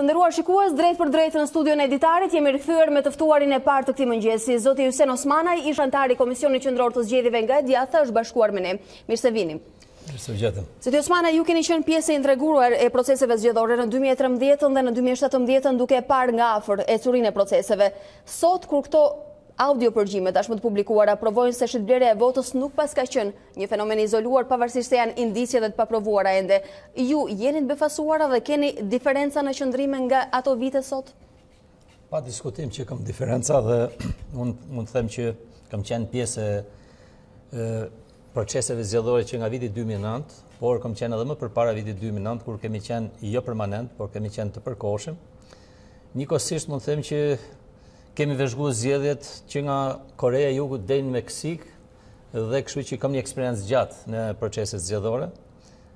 Të ndëruar shikues, drejt për drejt në studio në editarit, jemi rëkthyër me tëftuarin e partë të këti mëngjesi. Zotë Jusen Osmanaj, ishë antari Komisioni Qëndror të Zgjedhive nga e është bashkuar me ne. Mirë se vini. Mirë se vjetëm. Zoti Osmanaj, ju keni qënë pjesë e intreguruar e proceseve zgjedhore në 2013 dhe në 2017 duke par nga afër e curin e proceseve. Sot, kur këto Audio përgjime tashmë të publikuara provojnë se shqitbire e votës nuk pas ka qënë një fenomen izoluar pavarësisht se janë indicje dhe të paprovuara ende. Ju jenit befasuara dhe keni diferenca në qëndrime nga ato vite sot? Pa diskutim që kam diferenca dhe mund të them që kam qenë pjesë e proceseve zjedhore që nga viti 2009, por kam qenë edhe më për para viti 2009, kur kemi qenë jo permanent, por kemi qenë të përkoshim. Një kosisht mund të them që kemi veshgu zjedhjet që nga Korea Jugu dhe në Meksik dhe këshu që kam një eksperiencë gjatë në proceset zjedhore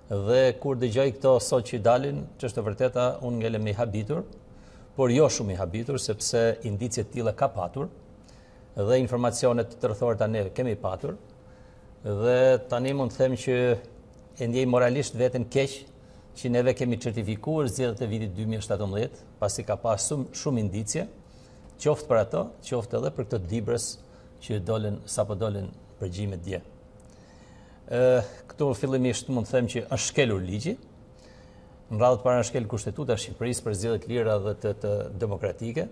dhe kur dhe gjaj këto sot që i dalin, që është të vërteta, unë ngele me i habitur, por jo shumë i habitur, sepse indicjet tila ka patur dhe informacionet të tërëthore të ne kemi patur dhe tani mund të them që e njej moralisht vetën keqë që neve kemi certifikuar zjedhët e vitit 2017, pasi ka pas shumë indicje, qoftë për ato, qoftë edhe për këto dibres që dolën sapo dolën përgjime dje. Ë, këtu fillimisht mund të them që është shkelur ligji. Në radhë të parë shkel kushtetuta e Shqipërisë për zgjedhje të lira dhe të, të demokratike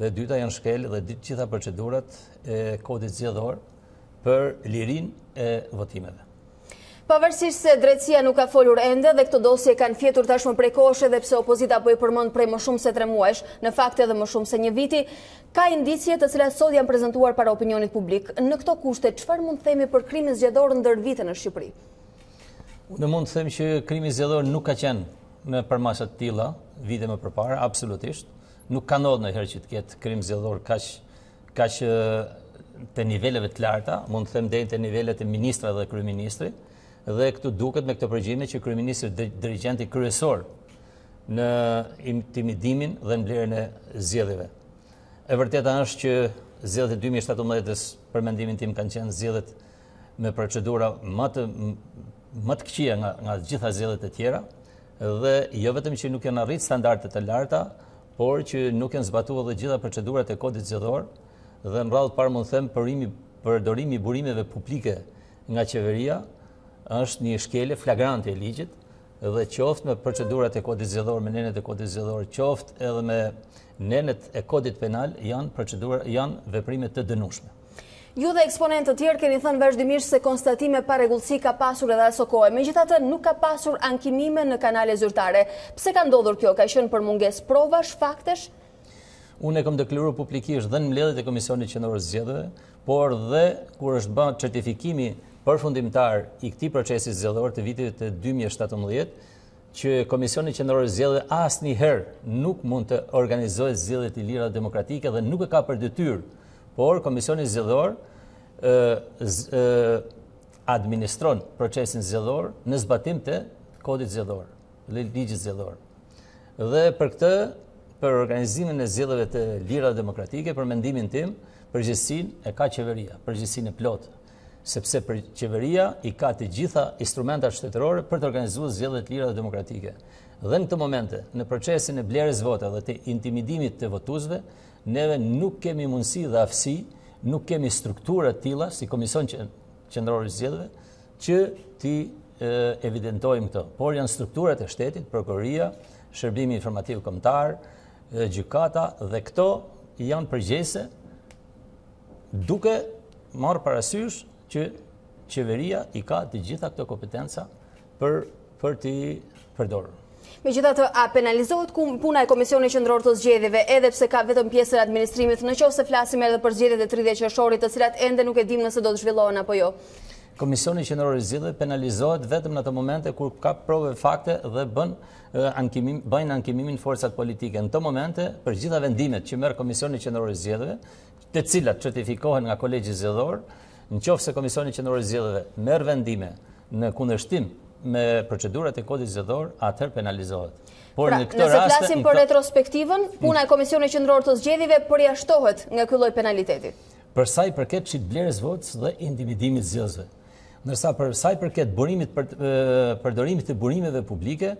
dhe dyta janë shkel dhe të gjitha procedurat e kodit zgjedhor për lirinë e votimeve. Pavarësisht se drejtësia nuk ka folur ende dhe këtë dosje kanë fjetur tashmë prej koshe dhe pse opozita po i përmend prej më shumë se 3 muajsh, në fakt edhe më shumë se një viti, ka indicie të cilat sot janë prezantuar para opinionit publik. Në këto kushte, çfarë mund të themi për krimin zgjedhor ndër vite në Shqipëri? Unë mund të them që krimi zgjedhor nuk ka qenë në përmasa të tilla vite më parë, absolutisht. Nuk ka ndodhur ndonjëherë që të ketë krim zgjedhor kaq kaq te niveleve të larta, mund të them deri te nivelet e ministrave dhe kryeministrit dhe këtu duket me këtë përgjime që kërëministrë dirigenti kërësor në intimidimin dhe në blerën e zjedhive. E vërteta është që zjedhët e 2017 për mendimin tim kanë qenë zjedhët me procedura më të këqia nga gjitha zjedhët e tjera dhe jo vetëm që nuk janë arritë standartet e larta, por që nuk janë zbatu edhe gjitha procedurat e kodit zjedhor dhe në rralë parë mund them përdorimi burimeve publike nga qeveria, është një shkele flagrante e ligjit dhe qoftë me procedurat e kodit zgjedhor me nenet e kodit zgjedhor qoftë edhe me nenet e kodit penal janë procedura janë veprime të dënueshme Ju dhe eksponent të tjerë keni thënë vazhdimisht se konstatime pa ka pasur edhe aso kohë. Megjithatë, nuk ka pasur ankimime në kanale zyrtare. Pse ka ndodhur kjo? Ka qenë për mungesë provash, faktesh? Unë e kam deklaruar publikisht dhe në mbledhjet e Komisionit Qendror të Zgjedhjeve, por dhe kur është bërë certifikimi përfundimtar i këti procesi zëllëvër të vitit të 2017, që Komisioni Qendrorë Zjellë asë një herë nuk mund të organizojë zjellët i lirat demokratike dhe nuk e ka për dëtyrë, por Komisioni Zjellëvër administronë procesin zjellëvër në zbatim të kodit zjellëvër, dhe ligjit Dhe për këtë, për organizimin e zjellëve të lirat demokratike, për mendimin tim, përgjësin e ka qeveria, përgjësin e plotë, sepse për qeveria i ka të gjitha instrumentat shtetërore për të organizuar zgjedhjet lira dhe demokratike. Dhe në këtë momente, në procesin e blerjes votave dhe të intimidimit të votuesve, neve nuk kemi mundësi dhe aftësi, nuk kemi struktura të tilla si Komisioni Qendror i Zgjedhjeve që ti e, evidentojmë këtë. Por janë strukturat e shtetit, prokuroria, shërbimi informativ kombëtar, gjykata dhe këto janë përgjese duke marë parasysh që qeveria i ka të gjitha këto kompetenca për, për të përdorë. Me gjitha të a penalizohet puna e Komisioni Qëndror të zgjedhjeve, edhe pse ka vetëm pjesër administrimit në qovë se flasim edhe për zgjedhjet e 30 qëshorit, të cilat ende nuk e dim nëse do të zhvillohen apo jo. Komisioni Qëndror të zgjedhjeve penalizohet vetëm në të momente kur ka prove fakte dhe bën, bëjnë ankimimin forësat politike. Në të momente, për gjitha vendimet që merë Komisioni Qëndror të zgjedhjeve, të cilat certifikohen nga kolegjë zgjedhorë, në qofë se Komisioni Qendrorë i Zgjedhjeve merë vendime në kundërshtim me procedurat e kodit zgjedhor, atër penalizohet. Por pra, në këtë rast, nëse flasim për retrospektivën, puna e Komisionit Qendror të Zgjedhjeve përjashtohet nga ky lloj penaliteti. Për sa i përket çit blerës votës dhe individimit zgjedhësve. Ndërsa për sa i përket burimit për përdorimit të burimeve publike,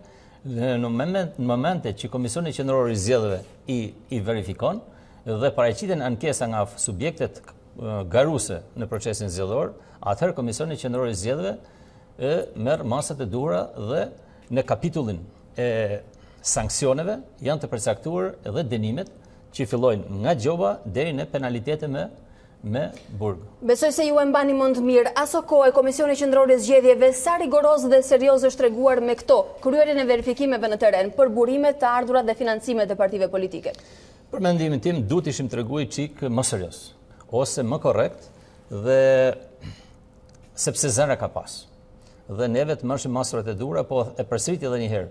në moment në momente që Komisioni Qendror i Zgjedhjeve i i verifikon dhe paraqiten ankesa nga subjektet garuse në procesin zjedhor, atëherë Komisioni Qendrori Zjedhve e merë masët e dura dhe në kapitullin e sankcioneve janë të përcaktuar edhe denimet që fillojnë nga gjoba deri në penalitete me me burg. Besoj se ju e mbani më të mirë. Aso kohë e Komisioni i Zgjedhjeve sa rigoroz dhe serioz është treguar me këto kryerjen e verifikimeve në teren për burimet të ardhurat dhe financimet e partive politike. Për mendimin tim, duhet ishim treguar çik më serioz ose më korekt, dhe sepse zëra ka pas. Dhe ne vetë mërshim masurat e dura, po e përsriti edhe njëherë,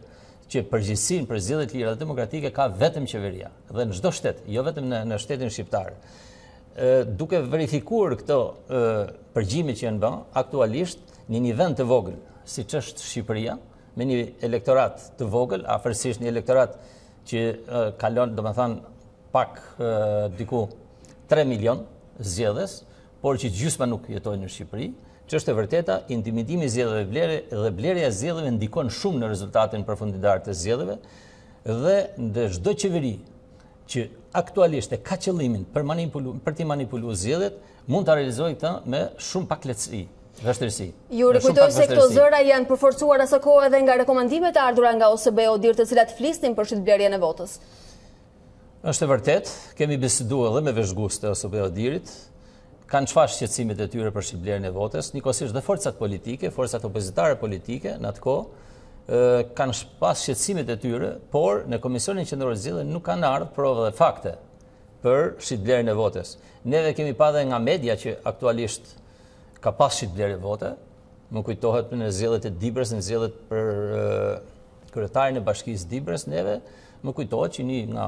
që përgjithsin për zilet lira dhe demokratike ka vetëm qeveria, dhe në çdo shtetë, jo vetëm në, në shtetin shqiptarë. Duke verifikuar këto e, përgjimi që janë bënë, aktualisht një një vend të vogël, si që është Shqipëria, me një elektorat të vogël, a një elektorat që kalon, do me thanë, pak diku 3 milionë, zjedhes, por që gjysma nuk jetojnë në Shqipëri, që është e vërteta, intimidimi zjedhëve blere dhe blereja zjedhëve ndikon shumë në rezultatin përfundidar të zjedhëve dhe në shdo qeveri që aktualisht e ka qëllimin për, për ti manipulu zjedhët, mund të realizoj këta me shumë pak letësri. Vështërsi. Ju rikujtoj se këto zëra janë përforcuar asë edhe nga rekomendimet ardura nga OSBO dirë të cilat flisnin për shqit blerje në votës është e vërtet, kemi besidu edhe me vëzhguste ose dirit, kanë qfa shqecimit e tyre për shqiblerën e votës, një kosisht dhe forcat politike, forcat opozitare politike, në atë ko, kanë pas shqecimit e tyre, por në Komisionin Qendrorë Zilë nuk kanë ardhë provë dhe fakte për shqiblerën e votës. Neve kemi pa dhe nga media që aktualisht ka pas shqiblerën e votë, më kujtohet për në zilët e Dibrës, në zilët për kërëtarën e bashkisë Dibrës, neve, më kujtojt që një nga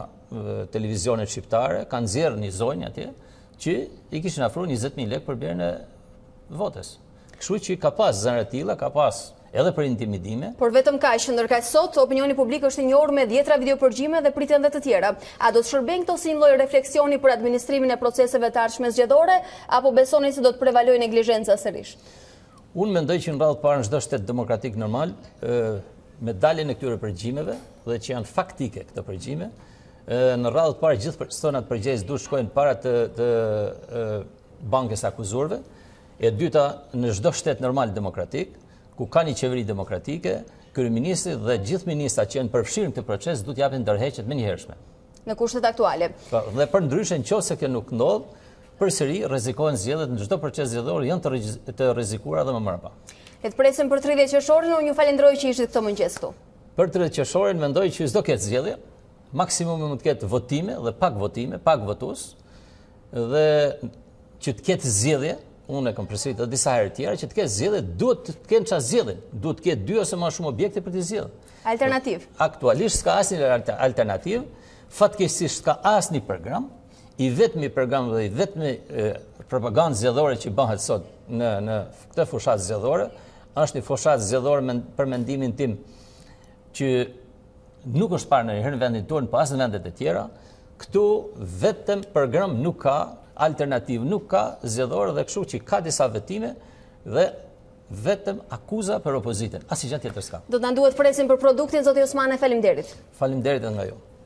televizionet shqiptare kanë zjerë një zonjë atje që i kishin afru 20.000 lek për bjerën e votës. Këshu që ka pas zënre tila, ka pas edhe për intimidime. Por vetëm ka ishë ndërkaj sot, opinioni publik është një orë me djetra videopërgjime dhe pritën dhe të tjera. A do të shërben këto si në lojë refleksioni për administrimin e proceseve të arshme zgjedore, apo besoni se do të prevaloj neglijenca sërish? Unë mendoj që në radhë parë në gjithë shtetë demokratikë me daljen e këtyre përgjimeve dhe që janë faktike këto përgjime, në radhë të parë gjithë personat përgjigjës du shkojnë para të të bankës akuzuarve. E dyta në çdo shtet normal demokratik, ku ka një qeveri demokratike, kryeministri dhe gjithë ministrat që janë përfshirë në këtë proces duhet japin dorëheqjet më njëherëshme. Në kushtet aktuale. Po, dhe për ndryshe nëse kjo nuk ndodh, përsëri rrezikohen zgjedhjet në çdo proces zgjedhor janë të rrezikuara dhe më marrë pa. E të presim për 30 qëshorën, unë ju falendroj që ishtë këto këtu. Për 30 qëshorën, mendoj që zdo ketë zgjelje, maksimum e më të ketë votime dhe pak votime, pak votus, dhe që të ketë zgjelje, unë e kam presit dhe disa herë tjera, që të ketë zgjelje, duhet të kenë qa zgjelje, duhet të ketë dy ose ma shumë objekte për të zgjelje. Alternativ? Aktualisht s'ka asni alternativ, fatkesisht s'ka asni program, i vetëmi program dhe i vetëmi propagandë zjedhore që bëhet sot në këtë fushat zjedhore, është një foshat zjedhore për mendimin tim që nuk është parë në herë në vendin tërë, në pasë po në vendet e tjera, këtu vetëm përgrëm nuk ka alternativë, nuk ka zjedhore dhe këshu që ka disa vetime dhe vetëm akuza për opozitën. Asi gjatë tjetër s'ka. Do të nduhet presim për produktin, zotë Josmane, falim derit. Falim derit dhe nga ju.